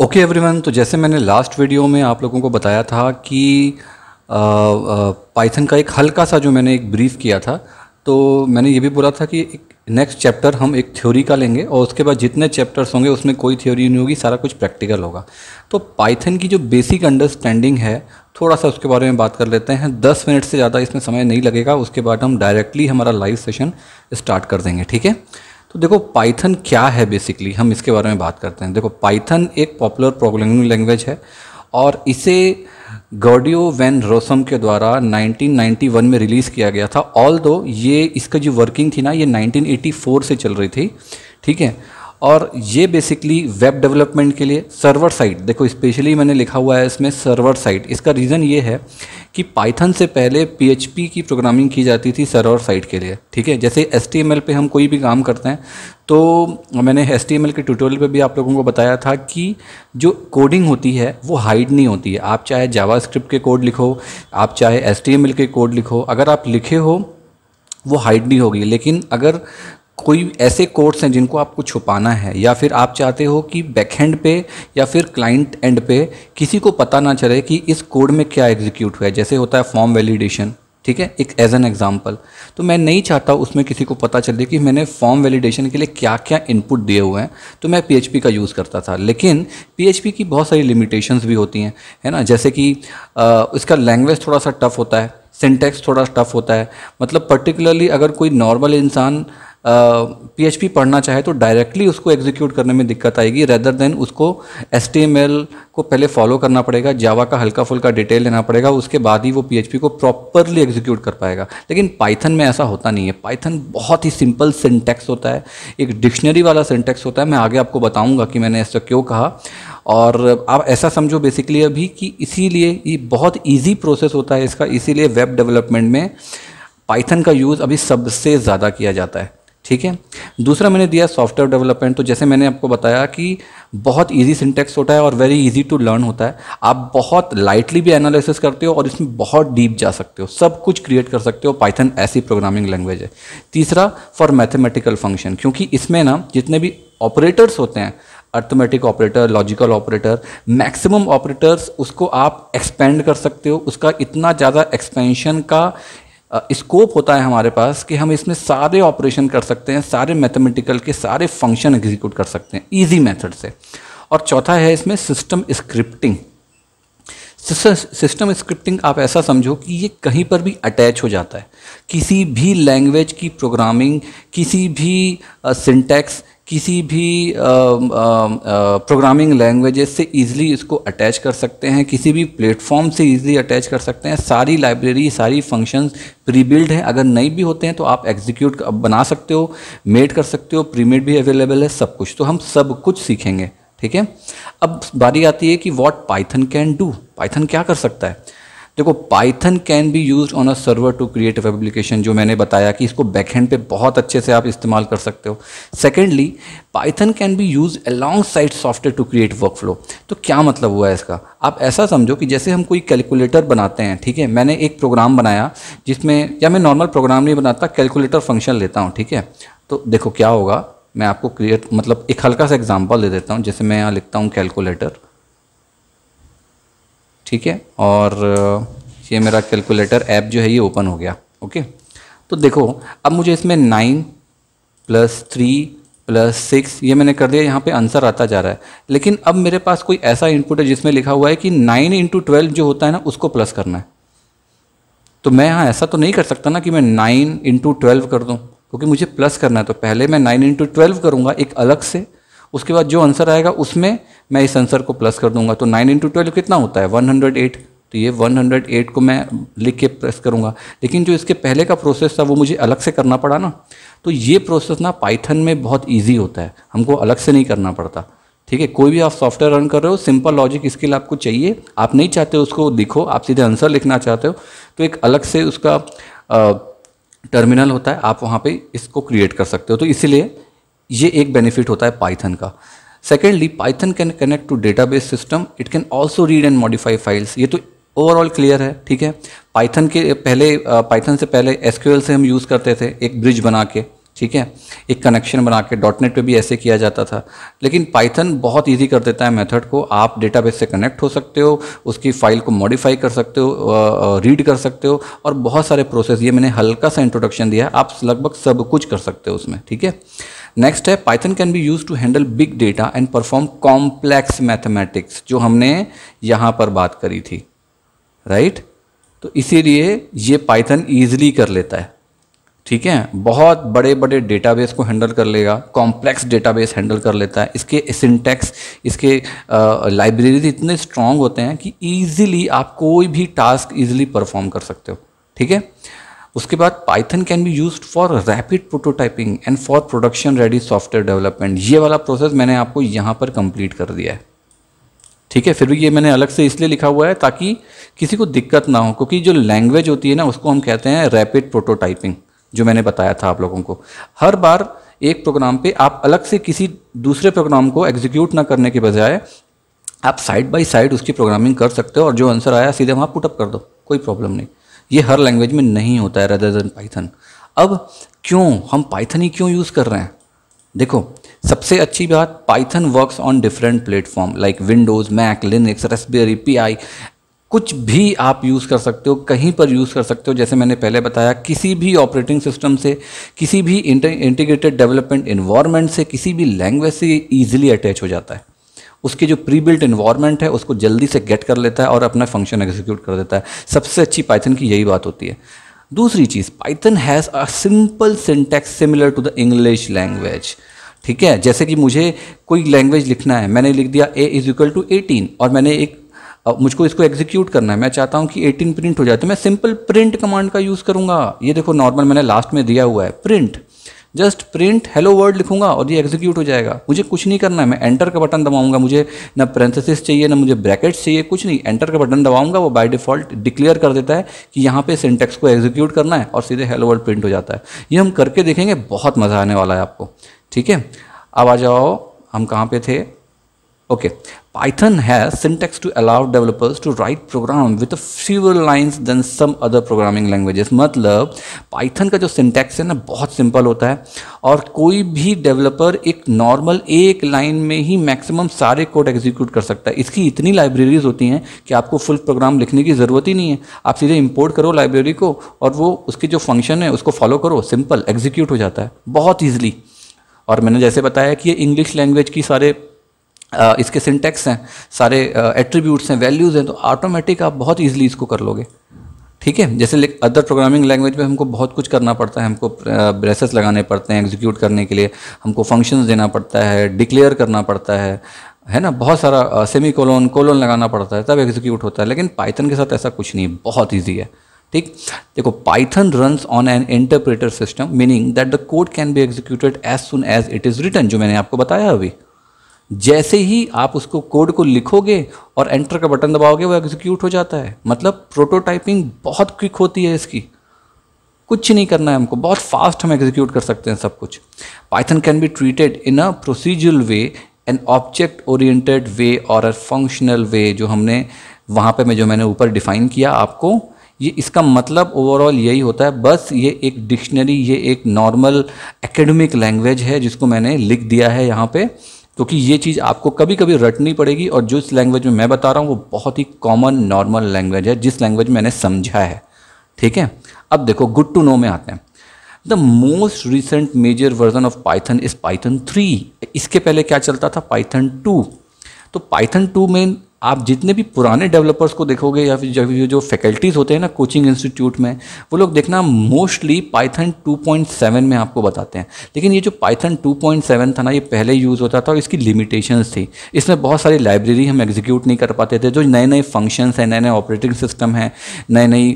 Okay okay everyone तो जैसे मैंने लास्ट वीडियो में आप लोगों को बताया था कि पाइथन का एक हल्का सा जो मैंने एक ब्रीफ किया था तो मैंने ये भी बोला था कि एक नेक्स्ट चैप्टर हम एक थ्योरी का लेंगे और उसके बाद जितने चैप्टर्स होंगे उसमें कोई थ्योरी नहीं होगी सारा कुछ प्रैक्टिकल होगा तो पाइथन की जो बेसिक अंडरस्टैंडिंग है थोड़ा सा उसके बारे में बात कर लेते हैं दस मिनट से ज़्यादा इसमें समय नहीं लगेगा उसके बाद हम डायरेक्टली हमारा लाइव सेशन स्टार्ट कर देंगे ठीक है तो देखो पाइथन क्या है बेसिकली हम इसके बारे में बात करते हैं देखो पाइथन एक पॉपुलर प्रोग्रामिंग लैंग्वेज है और इसे गॉडियो वैन रोसम के द्वारा 1991 में रिलीज़ किया गया था ऑल दो ये इसका जो वर्किंग थी ना ये 1984 से चल रही थी ठीक है और ये बेसिकली वेब डेवलपमेंट के लिए सर्वर साइट देखो स्पेशली मैंने लिखा हुआ है इसमें सर्वर साइट इसका रीज़न ये है कि पाइथन से पहले पीएचपी की प्रोग्रामिंग की जाती थी सर्वर साइट के लिए ठीक है जैसे एस पे हम कोई भी काम करते हैं तो मैंने एस के ट्यूटोरियल पे भी आप लोगों को बताया था कि जो कोडिंग होती है वो हाइड नहीं होती है आप चाहे जावा के कोड लिखो आप चाहे एस के कोड लिखो अगर आप लिखे हो वो हाइड नहीं होगी लेकिन अगर कोई ऐसे कोर्स हैं जिनको आपको छुपाना है या फिर आप चाहते हो कि बैकहेंड पे या फिर क्लाइंट एंड पे किसी को पता ना चले कि इस कोड में क्या एग्जीक्यूट हुआ है जैसे होता है फॉर्म वैलिडेशन ठीक है एक एज एन एग्जाम्पल तो मैं नहीं चाहता उसमें किसी को पता चले कि मैंने फॉर्म वैलिडेशन के लिए क्या क्या इनपुट दिए हुए हैं तो मैं पी का यूज़ करता था लेकिन पी की बहुत सारी लिमिटेशंस भी होती हैं है ना जैसे कि इसका लैंग्वेज थोड़ा सा टफ़ होता है सिंटेक्स थोड़ा टफ़ होता है मतलब पर्टिकुलरली अगर कोई नॉर्मल इंसान पी पढ़ना चाहे तो डायरेक्टली उसको एग्जीक्यूट करने में दिक्कत आएगी रेदर देन उसको एस को पहले फॉलो करना पड़ेगा जावा का हल्का फुल्का डिटेल लेना पड़ेगा उसके बाद ही वो पी को प्रॉपरली एग्जीक्यूट कर पाएगा लेकिन पाइथन में ऐसा होता नहीं है पाइथन बहुत ही सिंपल सिंटेक्स होता है एक डिक्शनरी वाला सिंटेक्स होता है मैं आगे आपको बताऊँगा कि मैंने ऐसा क्यों कहा और आप ऐसा समझो बेसिकली अभी कि इसीलिए ये बहुत ईजी प्रोसेस होता है इसका इसीलिए वेब डेवलपमेंट में पाइथन का यूज़ अभी सबसे ज़्यादा किया जाता है ठीक है दूसरा मैंने दिया सॉफ्टवेयर डेवलपमेंट तो जैसे मैंने आपको बताया कि बहुत इजी सिंटेक्स होता है और वेरी इजी टू लर्न होता है आप बहुत लाइटली भी एनालिसिस करते हो और इसमें बहुत डीप जा सकते हो सब कुछ क्रिएट कर सकते हो पाइथन ऐसी प्रोग्रामिंग लैंग्वेज है तीसरा फॉर मैथमेटिकल फंक्शन क्योंकि इसमें ना जितने भी ऑपरेटर्स होते हैं arithmetic operator logical operator maximum operators उसको आप एक्सपेंड कर सकते हो उसका इतना ज़्यादा एक्सपेंशन का स्कोप होता है हमारे पास कि हम इसमें सारे ऑपरेशन कर सकते हैं सारे मैथमेटिकल के सारे फंक्शन एग्जीक्यूट कर सकते हैं इजी मेथड से और चौथा है इसमें सिस्टम स्क्रिप्टिंग सिस्टम स्क्रिप्टिंग आप ऐसा समझो कि ये कहीं पर भी अटैच हो जाता है किसी भी लैंग्वेज की प्रोग्रामिंग किसी भी सिंटैक्स uh, किसी भी प्रोग्रामिंग लैंग्वेजेस से इजीली इसको अटैच कर सकते हैं किसी भी प्लेटफॉर्म से इजीली अटैच कर सकते हैं सारी लाइब्रेरी सारी फंक्शंस प्री बिल्ड अगर नहीं भी होते हैं तो आप एग्जीक्यूट बना सकते हो मेड कर सकते हो प्रीमेड भी अवेलेबल है सब कुछ तो हम सब कुछ सीखेंगे ठीक है अब बारी आती है कि what Python can do Python क्या कर सकता है देखो Python can be use on a server to create web application जो मैंने बताया कि इसको बैकहेंड पे बहुत अच्छे से आप इस्तेमाल कर सकते हो secondly Python can be use alongside software to create workflow तो क्या मतलब हुआ है इसका आप ऐसा समझो कि जैसे हम कोई कैलकुलेटर बनाते हैं ठीक है मैंने एक प्रोग्राम बनाया जिसमें या मैं नॉर्मल प्रोग्राम नहीं बनाता कैलकुलेटर फंक्शन लेता हूँ ठीक है तो देखो क्या होगा मैं आपको क्रिएट मतलब एक हल्का सा एग्जाम्पल दे देता हूँ जैसे मैं यहाँ लिखता हूँ कैलकुलेटर ठीक है और ये मेरा कैलकुलेटर ऐप जो है ये ओपन हो गया ओके तो देखो अब मुझे इसमें nine plus three plus six ये मैंने कर दिया यहाँ पे आंसर आता जा रहा है लेकिन अब मेरे पास कोई ऐसा इनपुट है जिसमें लिखा हुआ है कि नाइन इंटू ट्वेल्व जो होता है ना उसको प्लस करना है तो मैं यहाँ ऐसा तो नहीं कर सकता ना कि मैं नाइन इंटू ट्वेल्व कर दूँ क्योंकि मुझे प्लस करना है तो पहले मैं नाइन इंटू ट्वेल्व करूँगा एक अलग से उसके बाद जो आंसर आएगा उसमें मैं इस आंसर को प्लस कर दूंगा तो नाइन इंटू ट्वेल्व कितना होता है वन हंड्रेड एट तो ये 108 को मैं लिख के प्रेस करूंगा लेकिन जो इसके पहले का प्रोसेस था वो मुझे अलग से करना पड़ा ना तो ये प्रोसेस ना पाइथन में बहुत ईजी होता है हमको अलग से नहीं करना पड़ता ठीक है कोई भी आप सॉफ्टवेयर रन कर रहे हो सिंपल लॉजिक स्किल आपको चाहिए आप नहीं चाहते उसको दिखो आप सीधे आंसर लिखना चाहते हो तो एक अलग से उसका टर्मिनल होता है आप वहाँ पे इसको क्रिएट कर सकते हो तो इसीलिए ये एक बेनिफिट होता है पाइथन का secondly Python can connect to database system it can also read and modify files ये तो ओवरऑल क्लियर है ठीक है पाइथन के पहले पाइथन से पहले एसक्यूएल से हम यूज़ करते थे एक ब्रिज बना के ठीक है एक कनेक्शन बना के डॉट नेट पर भी ऐसे किया जाता था लेकिन पाइथन बहुत ईजी कर देता है मेथड को आप डेटाबेस से कनेक्ट हो सकते हो उसकी फ़ाइल को मॉडिफाई कर सकते हो रीड कर सकते हो और बहुत सारे प्रोसेस ये मैंने हल्का सा इंट्रोडक्शन दिया है आप लगभग सब कुछ कर सकते हो उसमें ठीक है नेक्स्ट है Python can be use to handle big data and perform complex mathematics जो हमने यहाँ पर बात करी थी राइट right? तो इसीलिए ये पाइथन ईजिली कर लेता है ठीक है बहुत बड़े बड़े डेटाबेस को हैंडल कर लेगा कॉम्प्लेक्स डेटाबेस हैंडल कर लेता है इसके सिंटेक्स इसके लाइब्रेरीज इतने स्ट्रांग होते हैं कि ईजिली आप कोई भी टास्क ईजिली परफॉर्म कर सकते हो ठीक है उसके बाद Python can be use for rapid prototyping and for production ready software development ये वाला प्रोसेस मैंने आपको यहाँ पर कंप्लीट कर दिया है ठीक है फिर भी ये मैंने अलग से इसलिए लिखा हुआ है ताकि किसी को दिक्कत ना हो क्योंकि जो लैंग्वेज होती है ना उसको हम कहते हैं रैपिड प्रोटोटाइपिंग जो मैंने बताया था आप लोगों को हर बार एक प्रोग्राम पे आप अलग से किसी दूसरे प्रोग्राम को एग्जीक्यूट ना करने के बजाय आप साइड बाय साइड उसकी प्रोग्रामिंग कर सकते हो और जो आंसर आया सीधे वहाँ पुटअप कर दो कोई प्रॉब्लम नहीं ये हर लैंग्वेज में नहीं होता है रदर देन पाइथन अब क्यों हम पाइथन ही क्यों यूज़ कर रहे हैं देखो सबसे अच्छी बात Python works on different platform like Windows Mac Linux Raspberry Pi कुछ भी आप यूज़ कर सकते हो कहीं पर यूज़ कर सकते हो जैसे मैंने पहले बताया किसी भी ऑपरेटिंग सिस्टम से किसी भी इंटीग्रेटेड डेवलपमेंट इन्वायरमेंट से किसी भी लैंग्वेज से ईजिली अटैच हो जाता है उसके जो प्री बिल्ट इन्वायरमेंट है उसको जल्दी से गेट कर लेता है और अपना फंक्शन एग्जीक्यूट कर देता है सबसे अच्छी पाइथन की यही बात होती है दूसरी चीज़ Python has a simple syntax similar to the English language ठीक है जैसे कि मुझे कोई लैंग्वेज लिखना है मैंने लिख दिया A is equal to eighteen और मैंने एक मुझको इसको एग्जीक्यूट करना है मैं चाहता हूँ कि 18 प्रिंट हो जाए तो मैं सिंपल प्रिंट कमांड का यूज़ करूँगा ये देखो नॉर्मल मैंने लास्ट में दिया हुआ है print just print hello world लिखूंगा और ये एग्जीक्यूट हो जाएगा मुझे कुछ नहीं करना है मैं एंटर का बटन दबाऊंगा मुझे ना प्रेंथेसिस चाहिए ना मुझे ब्रैकेट्स चाहिए कुछ नहीं एंटर का बटन दबाऊंगा वो बाय डिफॉल्ट डिक्लेयर कर देता है कि यहाँ पे सिंटेक्स को एग्जीक्यूट करना है और सीधे हेलो वर्ड प्रिंट हो जाता है ये हम करके देखेंगे बहुत मज़ा आने वाला है आपको ठीक है अब आ जाओ हम कहाँ पे थे okay Python has syntax to allow developers to write program with fewer lines than some other programming languages मतलब Python का जो syntax है ना बहुत सिंपल होता है और कोई भी डेवलपर एक नॉर्मल एक लाइन में ही मैक्सिमम सारे कोड एग्जीक्यूट कर सकता है इसकी इतनी लाइब्रेरीज होती हैं कि आपको फुल प्रोग्राम लिखने की ज़रूरत ही नहीं है आप सीधे इंपोर्ट करो लाइब्रेरी को और वो उसके जो फंक्शन है उसको फॉलो करो सिंपल एग्जीक्यूट हो जाता है बहुत ईजिली और मैंने जैसे बताया कि ये इंग्लिश लैंग्वेज की सारे इसके सिंटेक्स हैं सारे एट्रीब्यूट्स हैं वैल्यूज़ हैं तो ऑटोमेटिक आप बहुत ईजिली इसको कर लोगे ठीक है जैसे अदर प्रोग्रामिंग लैंग्वेज में हमको बहुत कुछ करना पड़ता है हमको ब्रेसेस लगाने पड़ते हैं एग्जीक्यूट करने के लिए हमको फंक्शंस देना पड़ता है डिक्लेयर करना पड़ता है है ना बहुत सारा सेमी कोलोन कोलोन लगाना पड़ता है तब एग्जीक्यूट होता है लेकिन पाइथन के साथ ऐसा कुछ नहीं बहुत ईजी है ठीक देखो Python run on an interpreter system meaning that the code can be executed as soon as it is written जो मैंने आपको बताया अभी जैसे ही आप उसको कोड को लिखोगे और एंटर का बटन दबाओगे वो एग्जीक्यूट हो जाता है मतलब प्रोटोटाइपिंग बहुत क्विक होती है इसकी कुछ नहीं करना है हमको बहुत फास्ट हम एग्जीक्यूट कर सकते हैं सब कुछ Python can be treated in a procedural way an object oriented way और अ फंक्शनल वे जो हमने वहाँ पे मैं जो मैंने ऊपर डिफाइन किया आपको ये इसका मतलब ओवरऑल यही होता है बस ये एक डिक्शनरी ये एक नॉर्मल एकेडमिक लैंग्वेज है जिसको मैंने लिख दिया है यहाँ पे क्योंकि ये चीज़ आपको कभी कभी रटनी पड़ेगी और जो इस लैंग्वेज में मैं बता रहा हूँ वो बहुत ही कॉमन नॉर्मल लैंग्वेज है जिस लैंग्वेज मैंने समझा है ठीक है अब देखो गुड टू नो में आते हैं the most recent major version of Python is Python three इसके पहले क्या चलता था पाइथन टू तो पाइथन टू में आप जितने भी पुराने डेवलपर्स को देखोगे या फिर जब जो फैकल्टीज़ होते हैं ना कोचिंग इंस्टीट्यूट में वो लोग देखना मोस्टली पाइथन 2.7 में आपको बताते हैं लेकिन ये जो पाइथन 2.7 था ना ये पहले यूज़ होता था और इसकी लिमिटेशंस थी इसमें बहुत सारी लाइब्रेरी हम एग्जीक्यूट नहीं कर पाते थे जो नए नए फंक्शंस हैं नए नए ऑपरेटिंग सिस्टम हैं नए नई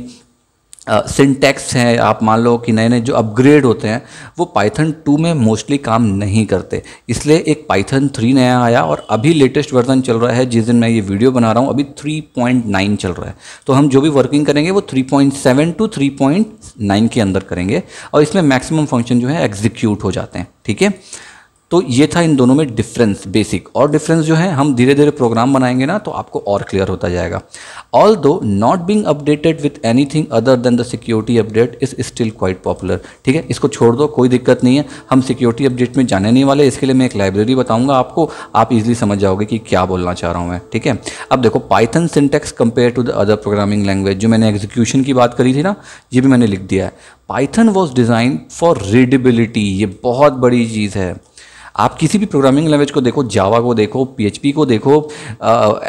सिंटेक्स हैं आप मान लो कि नए नए जो अपग्रेड होते हैं वो पाइथन टू में मोस्टली काम नहीं करते इसलिए एक पाइथन थ्री नया आया और अभी लेटेस्ट वर्जन चल रहा है जिस दिन मैं ये वीडियो बना रहा हूँ अभी थ्री पॉइंट नाइन चल रहा है तो हम जो भी वर्किंग करेंगे वो three point seven to three point nine के अंदर करेंगे और इसमें मैक्सिमम फंक्शन जो है एग्जीक्यूट हो जाते हैं ठीक है तो ये था इन दोनों में डिफरेंस बेसिक और डिफरेंस जो है हम धीरे धीरे प्रोग्राम बनाएंगे ना तो आपको और क्लियर होता जाएगा although not being updated with anything other than the security update is still quite popular ठीक है इसको छोड़ दो कोई दिक्कत नहीं है हम सिक्योरिटी अपडेट में जाने नहीं वाले इसके लिए मैं एक लाइब्रेरी बताऊंगा आपको आप इजिली समझ जाओगे कि क्या बोलना चाह रहा हूँ मैं ठीक है अब देखो Python syntax compare to the other programming language जो मैंने एग्जीक्यूशन की बात करी थी ना ये भी मैंने लिख दिया है Python was design for readability ये बहुत बड़ी चीज़ है आप किसी भी प्रोग्रामिंग लैंग्वेज को देखो जावा को देखो पीएचपी को देखो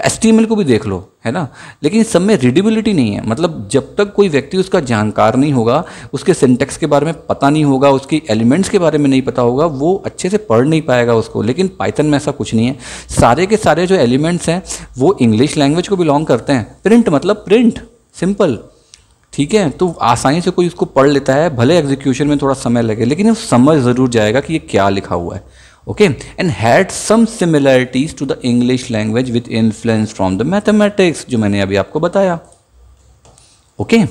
एस को भी देख लो है ना लेकिन सब में रीडेबिलिटी नहीं है मतलब जब तक कोई व्यक्ति उसका जानकार नहीं होगा उसके सिंटेक्स के बारे में पता नहीं होगा उसकी एलिमेंट्स के बारे में नहीं पता होगा वो अच्छे से पढ़ नहीं पाएगा उसको लेकिन पाइथन में ऐसा कुछ नहीं है सारे के सारे जो एलिमेंट्स हैं वो इंग्लिश लैंग्वेज को बिलोंग करते हैं प्रिंट मतलब प्रिंट सिंपल ठीक है तो आसानी से कोई उसको पढ़ लेता है भले एग्जीक्यूशन में थोड़ा समय लगे लेकिन समझ ज़रूर जाएगा कि ये क्या लिखा हुआ है okay and had some similarities to the english language with influence from the mathematics jo maine abhi aapko bataya okay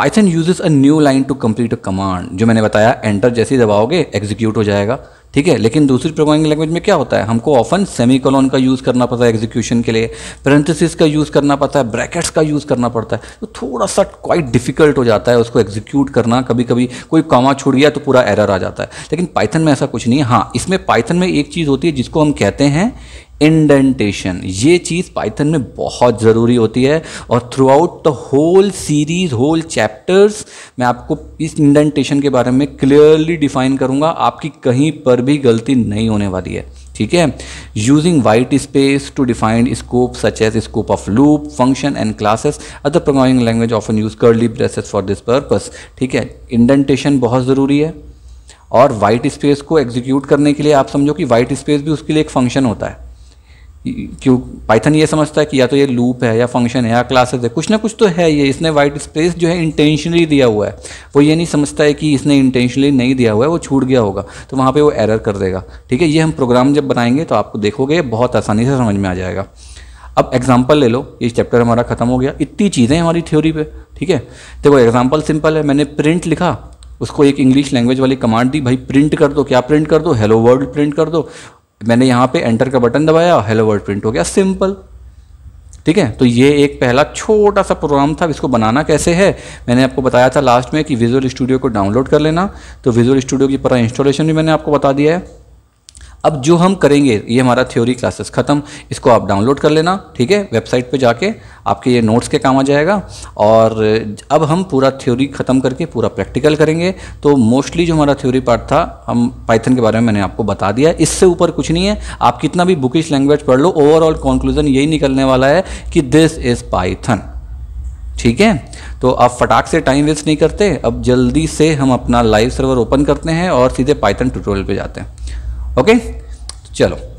python uses a new line to complete a command jo maine bataya enter jaise dabaoge execute ho jayega ठीक है लेकिन दूसरी programming language में क्या होता है हमको often semicolon का यूज़ करना पड़ता है एग्जीक्यूशन के लिए पेरेंथिस का यूज़ करना पड़ता है ब्रैकेट्स का यूज़ करना पड़ता है तो थोड़ा सा क्वाइट डिफिकल्ट हो जाता है उसको एग्जीक्यूट करना कभी कभी कोई कामा छूट गया तो पूरा एरर आ जाता है लेकिन पाइथन में ऐसा कुछ नहीं है हाँ इसमें पाइथन में एक चीज़ होती है जिसको हम कहते हैं इंडेंटेशन ये चीज़ पाइथन में बहुत ज़रूरी होती है और throughout the whole series whole chapters मैं आपको इस इंडेंटेशन के बारे में क्लियरली डिफाइन करूँगा आपकी कहीं पर भी गलती नहीं होने वाली है ठीक है using white space to defined scope such as scope of loop function and classes other programming language often use curly braces for this purpose ठीक है इंडेंटेशन बहुत ज़रूरी है और वाइट स्पेस को एग्जीक्यूट करने के लिए आप समझो कि वाइट स्पेस भी उसके लिए एक फंक्शन होता है क्यों पाइथन ये समझता है कि या तो ये लूप है या फंक्शन है या क्लासेस है कुछ ना कुछ तो है ये इसने वाइट स्पेस जो है इंटेंशनली दिया हुआ है वो ये नहीं समझता है कि इसने इंटेंशनली नहीं दिया हुआ है वो छूट गया होगा तो वहाँ पे वो एरर कर देगा ठीक है ये हम प्रोग्राम जब बनाएंगे तो आपको देखोगे बहुत आसानी से समझ में आ जाएगा अब एग्जाम्पल ले लो ये चैप्टर हमारा खत्म हो गया इतनी चीज़ें हमारी थ्योरी पर ठीक है देखो एग्जाम्पल सिंपल है मैंने प्रिंट लिखा उसको एक इंग्लिश लैंग्वेज वाली कमांड दी भाई प्रिंट कर दो क्या प्रिंट कर दो हेलो वर्ल्ड प्रिंट कर दो मैंने यहाँ पे एंटर का बटन दबाया हेलो वर्ड प्रिंट हो गया सिंपल ठीक है तो ये एक पहला छोटा सा प्रोग्राम था इसको बनाना कैसे है मैंने आपको बताया था लास्ट में कि विजुअल स्टूडियो को डाउनलोड कर लेना तो विजुअल स्टूडियो की पर इंस्टॉलेशन भी मैंने आपको बता दिया है अब जो हम करेंगे ये हमारा थ्योरी क्लासेस ख़त्म इसको आप डाउनलोड कर लेना ठीक है वेबसाइट पे जाके आपके ये नोट्स के काम आ जाएगा और अब हम पूरा थ्योरी ख़त्म करके पूरा प्रैक्टिकल करेंगे तो मोस्टली जो हमारा थ्योरी पार्ट था हम पाइथन के बारे में मैंने आपको बता दिया इससे ऊपर कुछ नहीं है आप कितना भी बुकिश लैंग्वेज पढ़ लो ओवरऑल कॉन्क्लूजन यही निकलने वाला है कि दिस इज़ पाइथन ठीक है तो आप फटाक से टाइम वेस्ट नहीं करते अब जल्दी से हम अपना लाइव सर्वर ओपन करते हैं और सीधे पाइथन ट्यूटोरियल पे जाते हैं ओके चलो